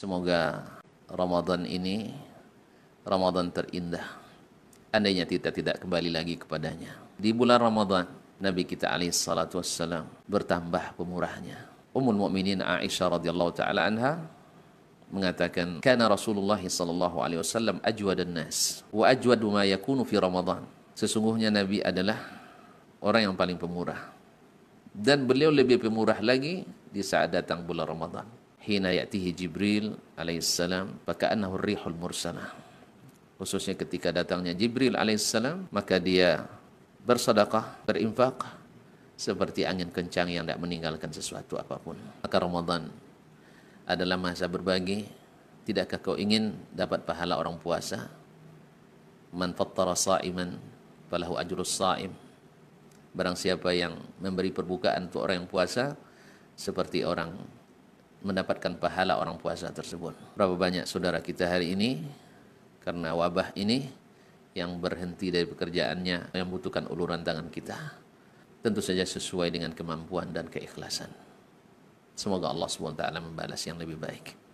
Semoga Ramadan ini Ramadan terindah. Andainya kita tidak kembali lagi kepadanya. Di bulan Ramadan, Nabi kita alaihi salatu wassalam bertambah pemurahnya. Ummul Mukminin Aisyah radhiyallahu taala anha mengatakan kana Rasulullah sallallahu alaihi wasallam ajwadun nas wa ajwadu ma yakunu fi Ramadan. Sesungguhnya Nabi adalah orang yang paling pemurah. Dan beliau lebih pemurah lagi di saat datang bulan Ramadan hina ya'tihi Jibril alaihissalam fakaannahu rihul mursalah khususnya ketika datangnya Jibril alaihissalam maka dia bersedekah berinfak seperti angin kencang yang tidak meninggalkan sesuatu apapun maka Ramadan adalah masa berbagi tidakkah kau ingin dapat pahala orang puasa man fattara sa'iman falahu ajrus sa'im barang siapa yang memberi perbukaan untuk orang yang puasa seperti orang mendapatkan pahala orang puasa tersebut. Berapa banyak saudara kita hari ini karena wabah ini yang berhenti dari pekerjaannya yang membutuhkan uluran tangan kita. Tentu saja sesuai dengan kemampuan dan keikhlasan. Semoga Allah SWT membalas yang lebih baik.